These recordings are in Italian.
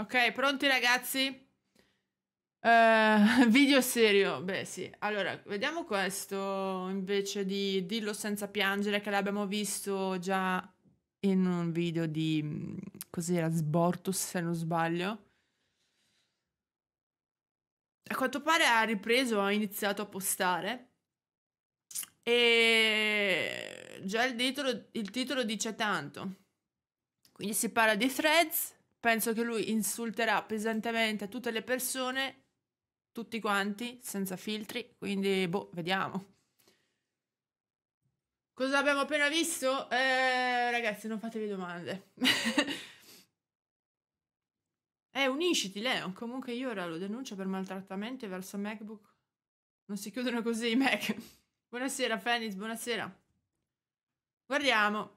Ok, pronti ragazzi? Uh, video serio, beh sì. Allora, vediamo questo invece di Dillo senza piangere che l'abbiamo visto già in un video di... Mm, cos'era? Sbortus se non sbaglio. A quanto pare ha ripreso, ha iniziato a postare. E già il titolo, il titolo dice tanto. Quindi si parla di threads penso che lui insulterà pesantemente tutte le persone, tutti quanti, senza filtri, quindi boh, vediamo. Cosa abbiamo appena visto? Eh, ragazzi, non fatevi domande. eh, unisciti, Leon. Comunque io ora lo denuncio per maltrattamenti verso MacBook. Non si chiudono così i Mac. buonasera, Fenix, buonasera. Guardiamo.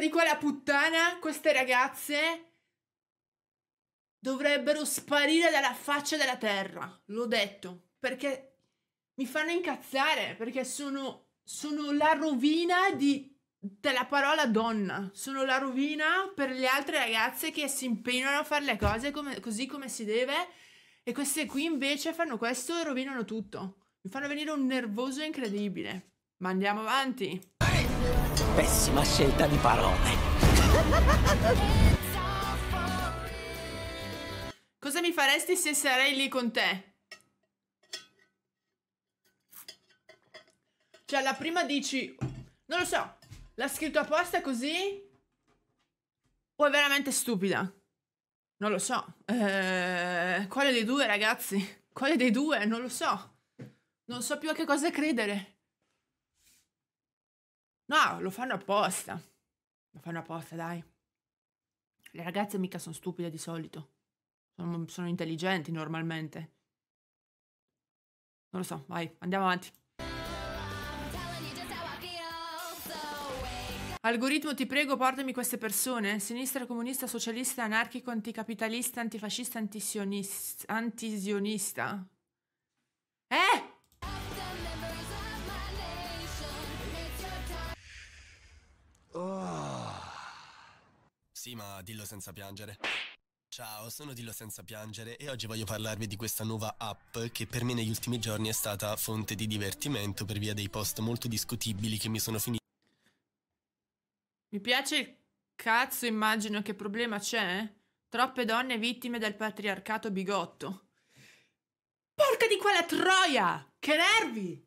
di quella puttana, queste ragazze dovrebbero sparire dalla faccia della terra. L'ho detto, perché mi fanno incazzare, perché sono, sono la rovina di, della parola donna. Sono la rovina per le altre ragazze che si impegnano a fare le cose come, così come si deve. E queste qui invece fanno questo e rovinano tutto. Mi fanno venire un nervoso incredibile. Ma andiamo avanti. Pessima scelta di parole. Cosa mi faresti se sarei lì con te? Cioè, la prima dici... Non lo so, l'ha scritto apposta così? O è veramente stupida? Non lo so. Eh, quale dei due, ragazzi? Quale dei due? Non lo so. Non so più a che cosa credere. No, lo fanno apposta. Lo fanno apposta, dai. Le ragazze mica sono stupide di solito. Sono, sono intelligenti normalmente. Non lo so, vai, andiamo avanti. Algoritmo, ti prego, portami queste persone. Sinistra comunista, socialista, anarchico, anticapitalista, antifascista, antisionista. Antizionista. Eh! Sì, ma dillo senza piangere. Ciao, sono Dillo Senza Piangere e oggi voglio parlarvi di questa nuova app che per me negli ultimi giorni è stata fonte di divertimento per via dei post molto discutibili che mi sono finiti. Mi piace il cazzo, immagino che problema c'è? Eh? Troppe donne vittime del patriarcato bigotto. Porca di quella troia! Che nervi!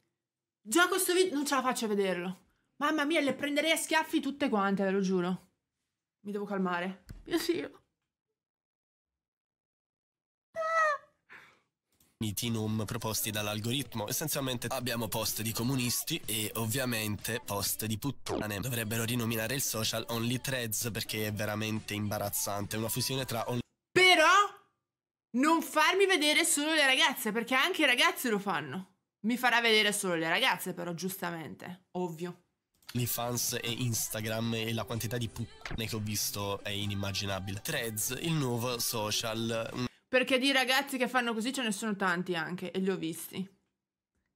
Gioco sto video non ce la faccio a vederlo. Mamma mia, le prenderei a schiaffi tutte quante, ve lo giuro. Mi devo calmare. Mio Dio. Itinum proposti dall'algoritmo. Essenzialmente abbiamo post di comunisti e ovviamente post di puttane. Dovrebbero rinominare il social Only Threads perché è veramente imbarazzante. Una fusione tra Only... Però non farmi vedere solo le ragazze perché anche i ragazzi lo fanno. Mi farà vedere solo le ragazze però giustamente, ovvio. OnlyFans e Instagram e la quantità di puttane che ho visto è inimmaginabile. Threads, il nuovo social. Perché di ragazzi che fanno così ce ne sono tanti anche, e li ho visti.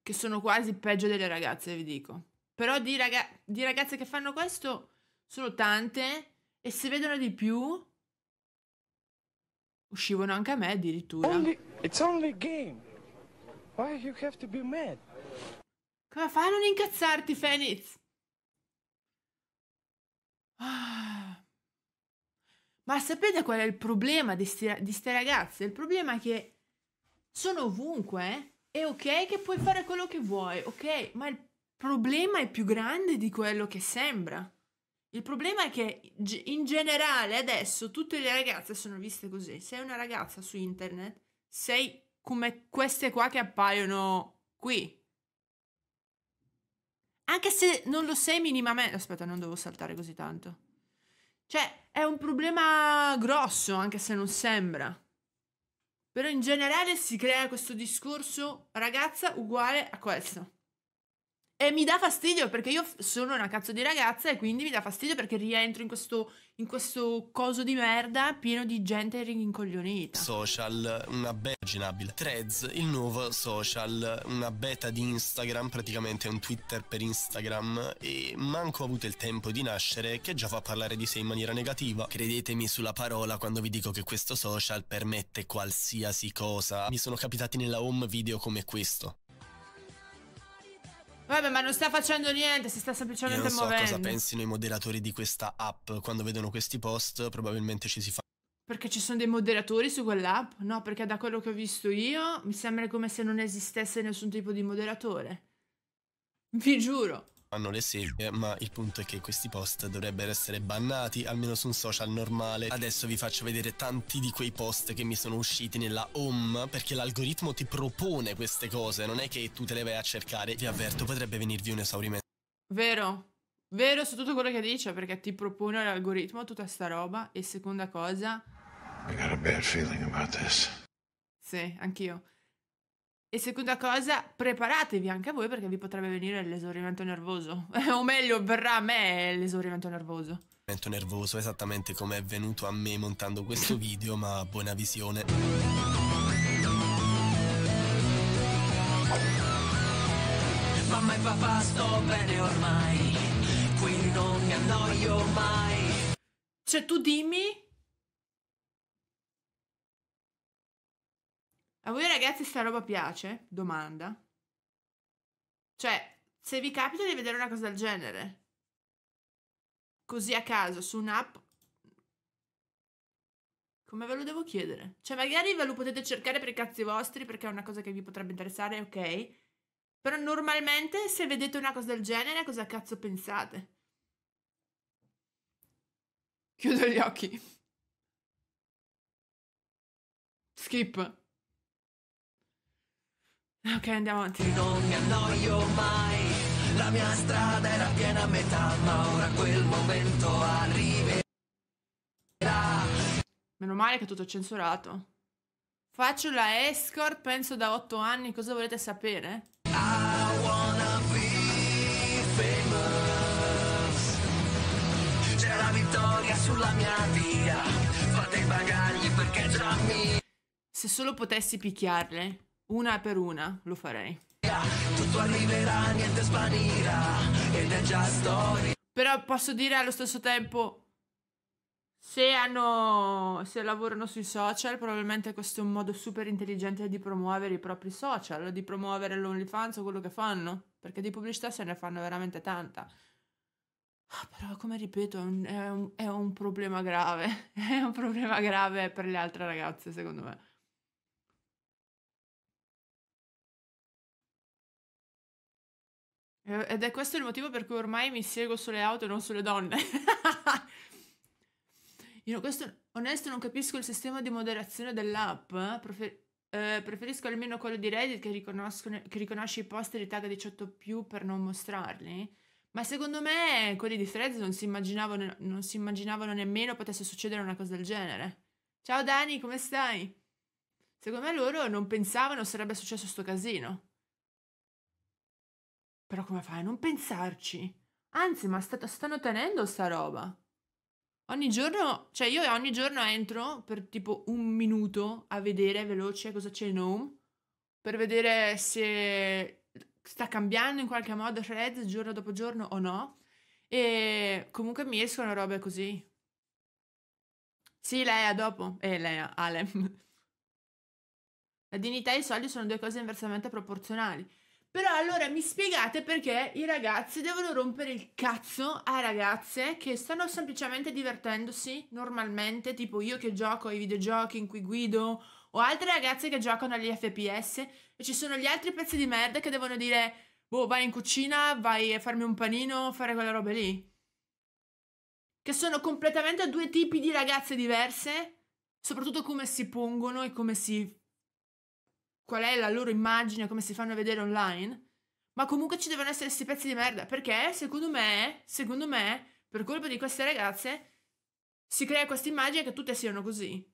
Che sono quasi peggio delle ragazze, vi dico. Però di, raga- di ragazze che fanno questo sono tante, e se vedono di più, uscivano anche a me addirittura. Only, it's only game. Why you have to be mad? Come fai a non incazzarti, Fenix? Ah. Ma sapete qual è il problema di queste ragazze? Il problema è che sono ovunque, È eh? ok che puoi fare quello che vuoi, ok? Ma il problema è più grande di quello che sembra. Il problema è che in generale adesso tutte le ragazze sono viste così. Sei una ragazza su internet, sei come queste qua che appaiono qui. Anche se non lo sei minimamente... Aspetta, non devo saltare così tanto. Cioè, è un problema grosso, anche se non sembra. Però in generale si crea questo discorso ragazza uguale a questo. E mi dà fastidio perché io sono una cazzo di ragazza e quindi mi dà fastidio perché rientro in questo, in questo coso di merda pieno di gente rincoglionita. Social, una beta immaginabile. Threads, il nuovo social, una beta di Instagram, praticamente un Twitter per Instagram e manco ha avuto il tempo di nascere che già fa parlare di sé in maniera negativa. Credetemi sulla parola quando vi dico che questo social permette qualsiasi cosa. Mi sono capitati nella home video come questo. Vabbè, ma non sta facendo niente, si sta semplicemente Io non so muovendo. cosa pensino i moderatori di questa app quando vedono questi post, probabilmente ci si fa perché ci sono dei moderatori su quell'app? No, perché da quello che ho visto io mi sembra come se non esistesse nessun tipo di moderatore. Vi giuro hanno le seghe, eh, ma il punto è che questi post dovrebbero essere bannati, almeno su un social normale. Adesso vi faccio vedere tanti di quei post che mi sono usciti nella home, perché l'algoritmo ti propone queste cose, non è che tu te le vai a cercare. Vi avverto, potrebbe venirvi un esaurimento. Vero, vero su tutto quello che dice, perché ti propone l'algoritmo tutta sta roba. E seconda cosa... I got a bad feeling about this. Sì, anch'io. E seconda cosa, preparatevi anche voi perché vi potrebbe venire l'esaurimento nervoso. o meglio, verrà a me l'esaurimento nervoso. L'esaurimento nervoso, esattamente come è venuto a me montando questo video, ma buona visione. Mamma e papà sto bene ormai, qui non mi annoio mai. Cioè tu dimmi A voi ragazzi sta roba piace? Domanda. Cioè, se vi capita di vedere una cosa del genere, così a caso, su un'app, come ve lo devo chiedere? Cioè, magari ve lo potete cercare per i cazzi vostri, perché è una cosa che vi potrebbe interessare, ok? Però normalmente, se vedete una cosa del genere, cosa cazzo pensate? Chiudo gli occhi. Skip. Ok, andiamo avanti. Non mi annoio mai, la mia strada era piena a metà, ma ora quel momento arriverà. Meno male che tutto censurato. Faccio la escort, penso da otto anni, cosa volete sapere? I wanna be famous. C'è la vittoria sulla mia via, fate i bagagli perché già mi... Se solo potessi picchiarle una per una lo farei. Tutto arriverà, niente svanirà, ed è già storia. Però posso dire allo stesso tempo, se, hanno, se lavorano sui social, probabilmente questo è un modo super intelligente di promuovere i propri social, di promuovere l'OnlyFans o quello che fanno, perché di pubblicità se ne fanno veramente tanta. Ah, però, come ripeto, è un, è un problema grave. È un problema grave per le altre ragazze, secondo me. Eh, ed è questo il motivo per cui ormai mi siego sulle auto e non sulle donne. Io questo, onesto, non capisco il sistema di moderazione dell'app. Prefer eh, preferisco almeno quello di Reddit che, che riconosce i post di tag 18 per non mostrarli. Ma secondo me quelli di Threads non si immaginavano, non si immaginavano nemmeno potesse succedere una cosa del genere. Ciao Dani, come stai? Secondo me loro non pensavano sarebbe successo sto casino. Però come fai a non pensarci? Anzi, ma st- stanno tenendo sta roba. Ogni giorno, cioè io ogni giorno entro per tipo un minuto a vedere veloce cosa c'è in home, per vedere se sta cambiando in qualche modo Threads giorno dopo giorno o no. E comunque mi escono robe così. Sì, Lea, dopo. Eh, Lea, Alem. La dignità e i soldi sono due cose inversamente proporzionali. Però allora mi spiegate perché i ragazzi devono rompere il cazzo a ragazze che stanno semplicemente divertendosi normalmente, tipo io che gioco ai videogiochi in cui guido o altre ragazze che giocano agli FPS e ci sono gli altri pezzi di merda che devono dire boh vai in cucina, vai a farmi un panino, fare quella roba lì. Che sono completamente due tipi di ragazze diverse, soprattutto come si pongono e come si qual è la loro immagine, come si fanno vedere online, ma comunque ci devono essere questi pezzi di merda, perché secondo me, secondo me, per colpa di queste ragazze, si crea questa immagine che tutte siano così.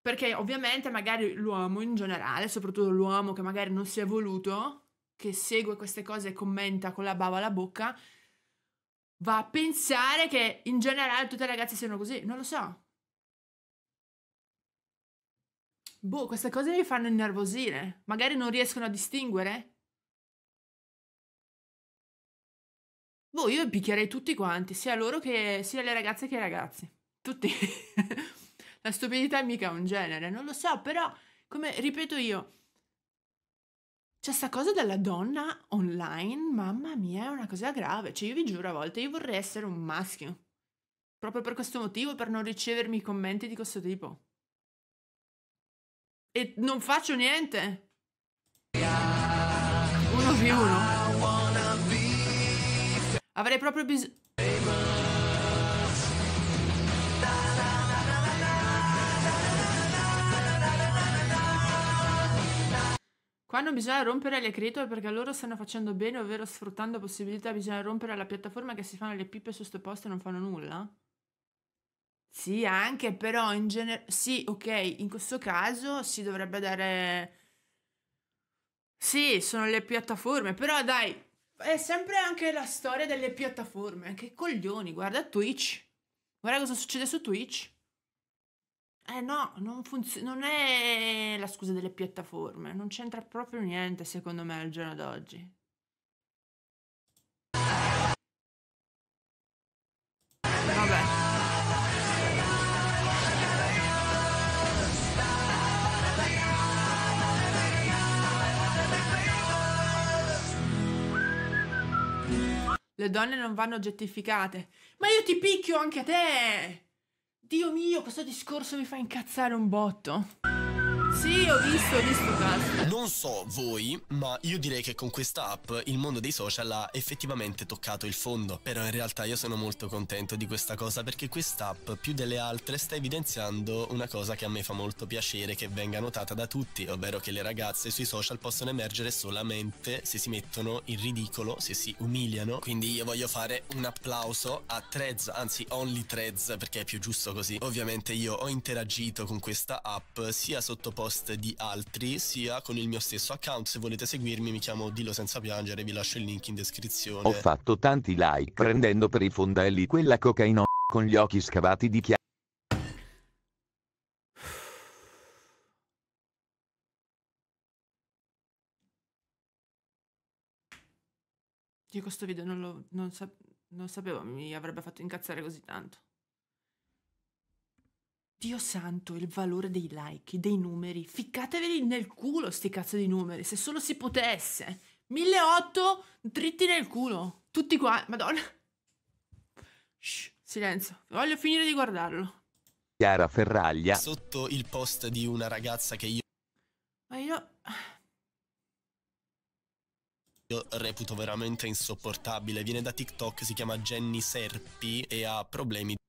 Perché ovviamente magari l'uomo in generale, soprattutto l'uomo che magari non si è voluto, che segue queste cose e commenta con la bava alla bocca, va a pensare che in generale tutte le ragazze siano così. Non lo so. Boh, queste cose mi fanno innervosire. Magari non riescono a distinguere? Boh, io picchierei tutti quanti, sia loro che sia le ragazze che i ragazzi. Tutti. La stupidità è mica un genere, non lo so, però, come ripeto io, c'è sta cosa della donna online, mamma mia, è una cosa grave. Cioè, io vi giuro, a volte io vorrei essere un maschio. Proprio per questo motivo, per non ricevermi commenti di questo tipo e non faccio niente. Uno più uno. Avrei proprio bisogno... Qua non bisogna rompere le creator perché loro stanno facendo bene, ovvero sfruttando possibilità bisogna rompere la piattaforma che si fanno le pippe su sto posto e non fanno nulla. Sì, anche, però in genere... Sì, ok, in questo caso si dovrebbe dare... Sì, sono le piattaforme, però dai, è sempre anche la storia delle piattaforme. Che coglioni, guarda Twitch. Guarda cosa succede su Twitch. Eh no, non, funziona. non è la scusa delle piattaforme, non c'entra proprio niente secondo me al giorno d'oggi. Le donne non vanno oggettificate. Ma io ti picchio anche a te! Dio mio, questo discorso mi fa incazzare un botto. Sì, ho visto, ho visto Cast. Non so voi, ma io direi che con questa app il mondo dei social ha effettivamente toccato il fondo. Però in realtà io sono molto contento di questa cosa perché quest'app più delle altre sta evidenziando una cosa che a me fa molto piacere che venga notata da tutti, ovvero che le ragazze sui social possono emergere solamente se si mettono in ridicolo, se si umiliano. Quindi io voglio fare un applauso a Threads, anzi Only Threads perché è più giusto così. Ovviamente io ho interagito con questa app sia sotto post post di altri sia con il mio stesso account. Se volete seguirmi mi chiamo Dillo Senza Piangere, vi lascio il link in descrizione. Ho fatto tanti like prendendo per i fondelli quella cocaina con gli occhi scavati di chiaro. Io questo video non lo non, sa non sapevo mi avrebbe fatto incazzare così tanto. Dio santo, il valore dei like, dei numeri. Ficcateveli nel culo sti cazzo di numeri, se solo si potesse. 1.800 dritti nel culo. Tutti qua, madonna. Shh, silenzio. Voglio finire di guardarlo. Chiara Ferraglia. Sotto il post di una ragazza che io... Ma io... Io reputo veramente insopportabile. Viene da TikTok, si chiama Jenny Serpi e ha problemi di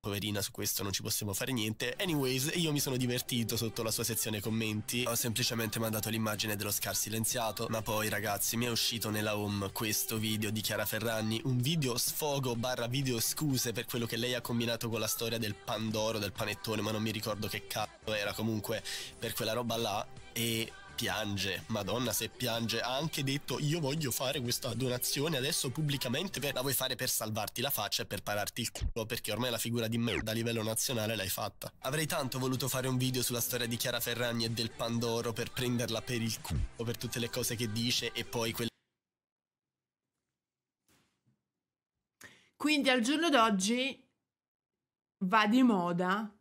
poverina su questo non ci possiamo fare niente. Anyways, io mi sono divertito sotto la sua sezione commenti, ho semplicemente mandato l'immagine dello scar silenziato, ma poi ragazzi mi è uscito nella home questo video di Chiara Ferragni, un video sfogo barra video scuse per quello che lei ha combinato con la storia del pandoro, del panettone, ma non mi ricordo che cazzo era comunque per quella roba là e piange, madonna se piange, ha anche detto io voglio fare questa donazione adesso pubblicamente, per, la vuoi fare per salvarti la faccia e per pararti il culo, perché ormai la figura di merda a livello nazionale l'hai fatta. Avrei tanto voluto fare un video sulla storia di Chiara Ferragni e del Pandoro per prenderla per il culo, per tutte le cose che dice e poi quelle... Quindi al giorno d'oggi va di moda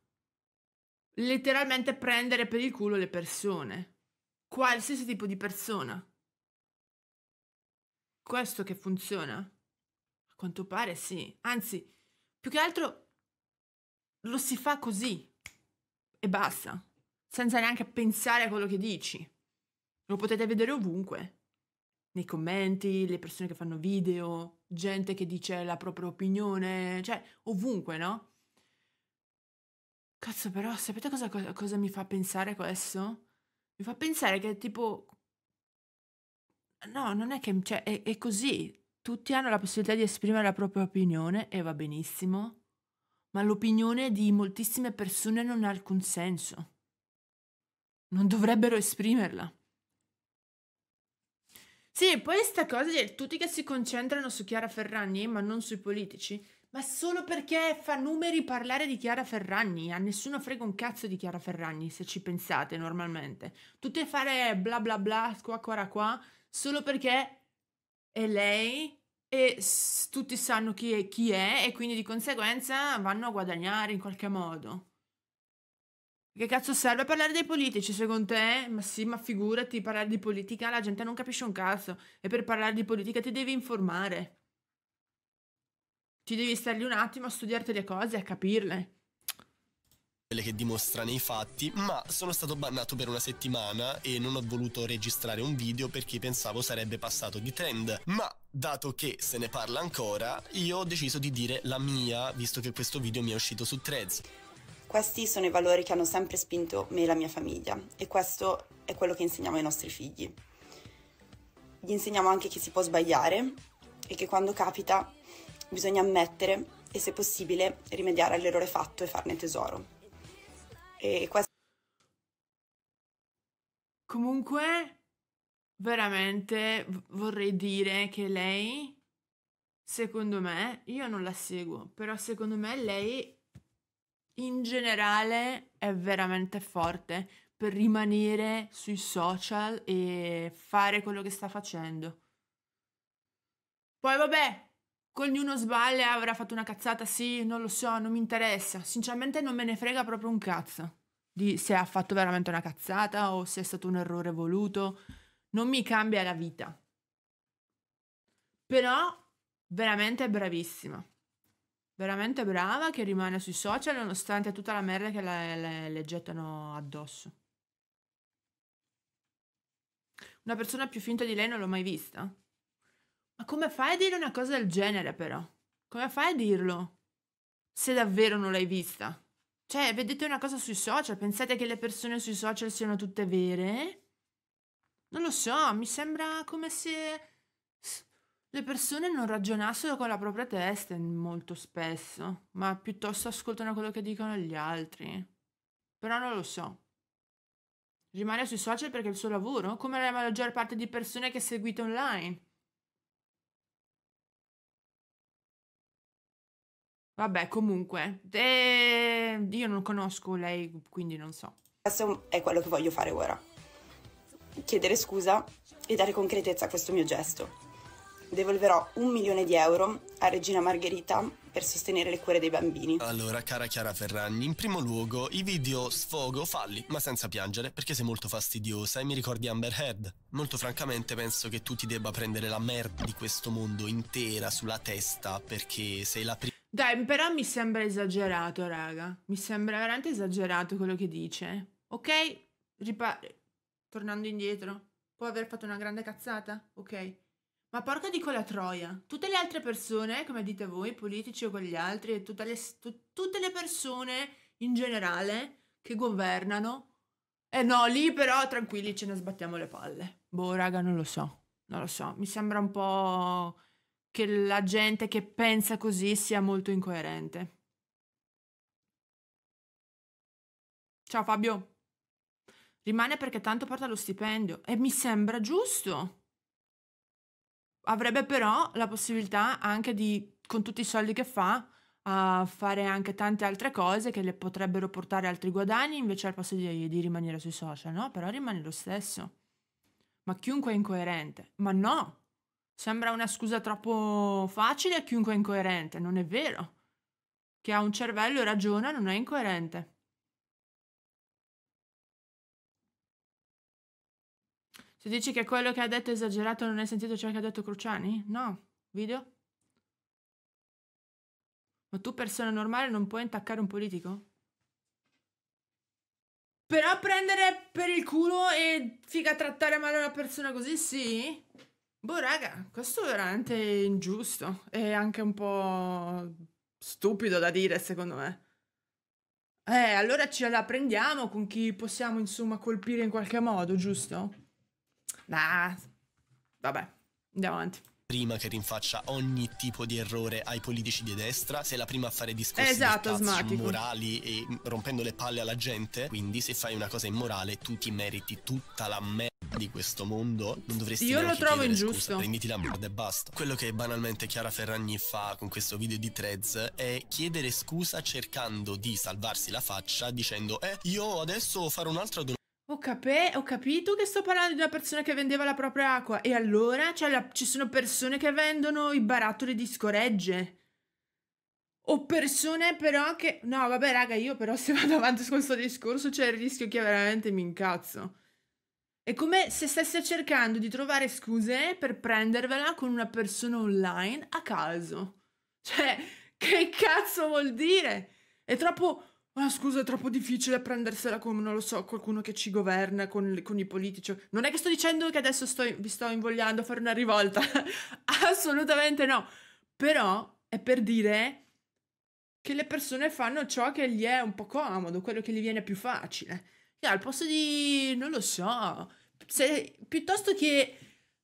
letteralmente prendere per il culo le persone qualsiasi tipo di persona. Questo che funziona? A quanto pare sì. Anzi, più che altro lo si fa così e basta, senza neanche pensare a quello che dici. Lo potete vedere ovunque, nei commenti, le persone che fanno video, gente che dice la propria opinione, cioè ovunque, no? Cazzo però, sapete cosa, cosa mi fa pensare questo? Mi fa pensare che tipo... No, non è che... Cioè, è, è così. Tutti hanno la possibilità di esprimere la propria opinione e va benissimo, ma l'opinione di moltissime persone non ha alcun senso. Non dovrebbero esprimerla. Sì, poi sta cosa di tutti che si concentrano su Chiara Ferragni, ma non sui politici, ma solo perché fa numeri parlare di Chiara Ferragni, a nessuno frega un cazzo di Chiara Ferragni se ci pensate normalmente. Tutte fare bla bla bla, qua qua qua, solo perché è lei e s- tutti sanno chi è, chi è e quindi di conseguenza vanno a guadagnare in qualche modo. Che cazzo serve parlare dei politici secondo te? Ma sì, ma figurati, parlare di politica la gente non capisce un cazzo e per parlare di politica ti devi informare ti devi stare lì un attimo a studiarti le cose e a capirle quelle che dimostra nei fatti, ma sono stato bannato per una settimana e non ho voluto registrare un video perché pensavo sarebbe passato di trend. Ma dato che se ne parla ancora, io ho deciso di dire la mia, visto che questo video mi è uscito su Threads. Questi sono i valori che hanno sempre spinto me e la mia famiglia e questo è quello che insegniamo ai nostri figli. Gli insegniamo anche che si può sbagliare e che quando capita bisogna ammettere e se possibile rimediare all'errore fatto e farne tesoro. E questo... Comunque, veramente vorrei dire che lei, secondo me, io non la seguo, però secondo me lei in generale è veramente forte per rimanere sui social e fare quello che sta facendo. Poi vabbè, ognuno sbaglia, avrà fatto una cazzata, sì, non lo so, non mi interessa. Sinceramente non me ne frega proprio un cazzo di se ha fatto veramente una cazzata o se è stato un errore voluto. Non mi cambia la vita. Però veramente bravissima. Veramente brava che rimane sui social nonostante tutta la merda che le, le, le gettano addosso. Una persona più finta di lei non l'ho mai vista. Ma come fai a dire una cosa del genere, però? Come fai a dirlo? Se davvero non l'hai vista. Cioè, vedete una cosa sui social, pensate che le persone sui social siano tutte vere? Non lo so, mi sembra come se le persone non ragionassero con la propria testa molto spesso, ma piuttosto ascoltano quello che dicono gli altri. Però non lo so. Rimane sui social perché è il suo lavoro, come la maggior parte di persone che seguite online. Vabbè, comunque, eh, io non conosco lei, quindi non so. Questo è quello che voglio fare ora. Chiedere scusa e dare concretezza a questo mio gesto. Devolverò un milione di euro a Regina Margherita per sostenere le cure dei bambini. Allora, cara Chiara Ferragni, in primo luogo i video sfogo falli, ma senza piangere, perché sei molto fastidiosa e mi ricordi Amber Heard. Molto francamente penso che tu ti debba prendere la merda di questo mondo intera sulla testa perché sei la prima dai, però mi sembra esagerato, raga. Mi sembra veramente esagerato quello che dice. Ok? Ripa- tornando indietro. Può aver fatto una grande cazzata? Ok. Ma porca di quella troia. Tutte le altre persone, come dite voi, politici o quegli altri, tutte le, tu, tutte le persone in generale che governano. Eh no, lì però tranquilli ce ne sbattiamo le palle. Boh, raga, non lo so. Non lo so. Mi sembra un po' che la gente che pensa così sia molto incoerente. Ciao Fabio. Rimane perché tanto porta lo stipendio. E mi sembra giusto. Avrebbe però la possibilità anche di, con tutti i soldi che fa, a fare anche tante altre cose che le potrebbero portare altri guadagni invece al posto di, di rimanere sui social, no? Però rimane lo stesso. Ma chiunque è incoerente. Ma no! Sembra una scusa troppo facile a chiunque è incoerente. Non è vero. Chi ha un cervello e ragiona non è incoerente. Tu dici che quello che ha detto è esagerato non hai sentito ciò che ha detto Cruciani? No. Video? Ma tu, persona normale, non puoi intaccare un politico? Però prendere per il culo e figa trattare male una persona così, sì? Boh, raga, questo è veramente ingiusto e anche un po' stupido da dire, secondo me. Eh, allora ce la prendiamo con chi possiamo, insomma, colpire in qualche modo, giusto? Nah, vabbè, andiamo avanti prima che rinfaccia ogni tipo di errore ai politici di destra, sei la prima a fare discorsi esatto, di morali e rompendo le palle alla gente, quindi se fai una cosa immorale tu ti meriti tutta la merda di questo mondo, non dovresti Io lo trovo ingiusto. Scusa, prenditi la merda e basta. Quello che banalmente Chiara Ferragni fa con questo video di Trez è chiedere scusa cercando di salvarsi la faccia dicendo "Eh, io adesso farò un'altra domanda ho, cap- ho, capito che sto parlando di una persona che vendeva la propria acqua. E allora cioè, la- ci sono persone che vendono i barattoli di scoregge. O persone però che... No, vabbè, raga, io però se vado avanti con questo discorso c'è il rischio che veramente mi incazzo. È come se stesse cercando di trovare scuse per prendervela con una persona online a caso. Cioè, che cazzo vuol dire? È troppo Ah, scusa, è troppo difficile prendersela con, non lo so, qualcuno che ci governa, con, con i politici. Non è che sto dicendo che adesso sto, vi sto invogliando a fare una rivolta. Assolutamente no. Però è per dire che le persone fanno ciò che gli è un po' comodo, quello che gli viene più facile. E al posto di, non lo so, se, piuttosto che,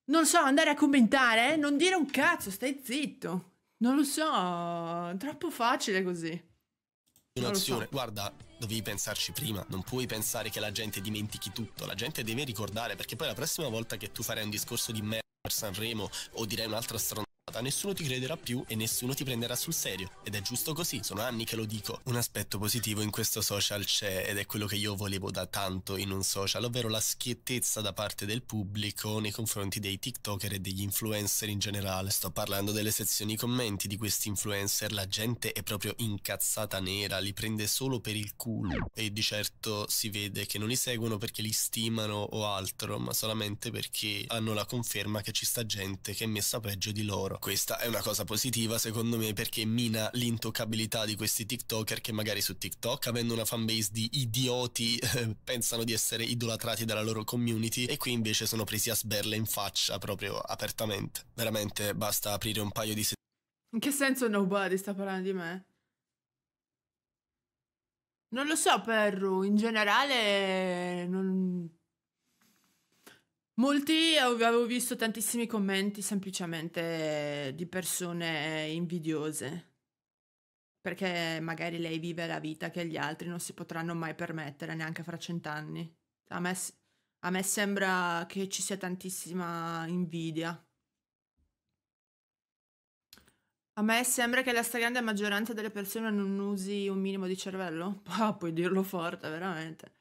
non so, andare a commentare, non dire un cazzo, stai zitto. Non lo so, troppo facile così un'azione. So. Guarda, dovevi pensarci prima, non puoi pensare che la gente dimentichi tutto, la gente deve ricordare perché poi la prossima volta che tu farai un discorso di merda per Sanremo o direi un'altra stronzata puntata nessuno ti crederà più e nessuno ti prenderà sul serio. Ed è giusto così, sono anni che lo dico. Un aspetto positivo in questo social c'è ed è quello che io volevo da tanto in un social, ovvero la schiettezza da parte del pubblico nei confronti dei TikToker e degli influencer in generale. Sto parlando delle sezioni commenti di questi influencer, la gente è proprio incazzata nera, li prende solo per il culo e di certo si vede che non li seguono perché li stimano o altro, ma solamente perché hanno la conferma che ci sta gente che è messa peggio di loro questa è una cosa positiva secondo me perché mina l'intoccabilità di questi TikToker che magari su TikTok, avendo una fanbase di idioti, pensano di essere idolatrati dalla loro community e qui invece sono presi a sberle in faccia proprio apertamente. Veramente basta aprire un paio di settimane. In che senso nobody sta parlando di me? Non lo so, Perru, in generale non Molti eh, avevo visto tantissimi commenti semplicemente di persone eh, invidiose perché magari lei vive la vita che gli altri non si potranno mai permettere neanche fra cent'anni. A me, a me sembra che ci sia tantissima invidia. A me sembra che la stragrande maggioranza delle persone non usi un minimo di cervello. Ah, puoi dirlo forte, veramente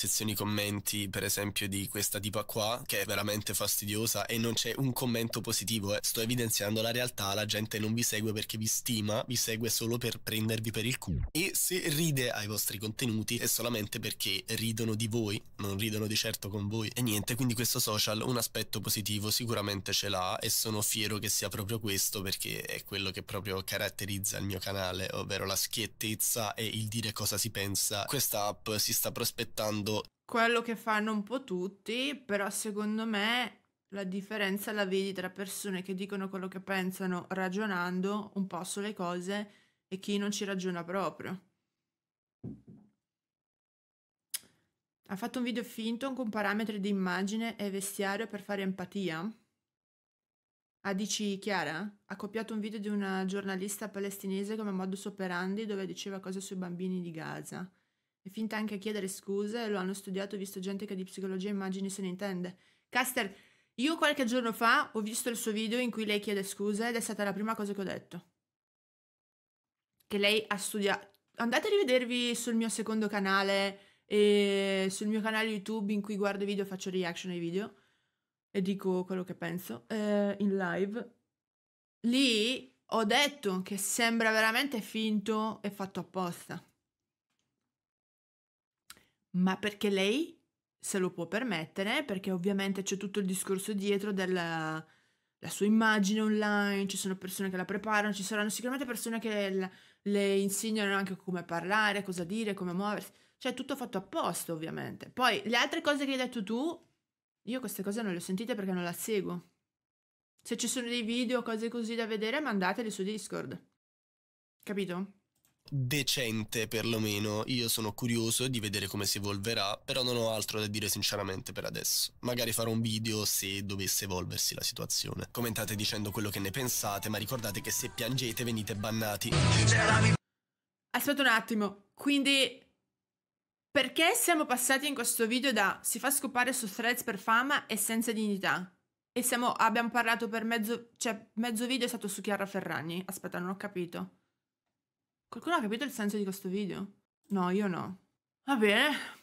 sezioni commenti, per esempio, di questa tipa qua, che è veramente fastidiosa e non c'è un commento positivo. Eh. Sto evidenziando la realtà, la gente non vi segue perché vi stima, vi segue solo per prendervi per il culo. E se ride ai vostri contenuti è solamente perché ridono di voi, non ridono di certo con voi. E niente, quindi questo social un aspetto positivo sicuramente ce l'ha e sono fiero che sia proprio questo perché è quello che proprio caratterizza il mio canale, ovvero la schiettezza e il dire cosa si pensa. Questa app si sta prospettando modo. Quello che fanno un po' tutti, però secondo me la differenza la vedi tra persone che dicono quello che pensano ragionando un po' sulle cose e chi non ci ragiona proprio. Ha fatto un video finto con parametri di immagine e vestiario per fare empatia? A DC Chiara ha copiato un video di una giornalista palestinese come modus operandi dove diceva cose sui bambini di Gaza. È finta anche a chiedere scuse, lo hanno studiato, ho visto gente che di psicologia immagini se ne intende. Caster, io qualche giorno fa ho visto il suo video in cui lei chiede scuse ed è stata la prima cosa che ho detto. Che lei ha studiato. Andate a rivedervi sul mio secondo canale e sul mio canale YouTube in cui guardo i video, e faccio reaction ai video e dico quello che penso eh, in live. Lì ho detto che sembra veramente finto e fatto apposta ma perché lei se lo può permettere, perché ovviamente c'è tutto il discorso dietro della sua immagine online, ci sono persone che la preparano, ci saranno sicuramente persone che la, le insegnano anche come parlare, cosa dire, come muoversi, cioè tutto fatto apposta ovviamente. Poi le altre cose che hai detto tu, io queste cose non le ho sentite perché non la seguo. Se ci sono dei video, o cose così da vedere, mandateli su Discord. Capito? decente perlomeno. Io sono curioso di vedere come si evolverà, però non ho altro da dire sinceramente per adesso. Magari farò un video se dovesse evolversi la situazione. Commentate dicendo quello che ne pensate, ma ricordate che se piangete venite bannati. Aspetta un attimo, quindi perché siamo passati in questo video da si fa scopare su threads per fama e senza dignità? E siamo, abbiamo parlato per mezzo, cioè mezzo video è stato su Chiara Ferragni. Aspetta, non ho capito. Qualcuno ha capito il senso di questo video? No, io no. Va bene,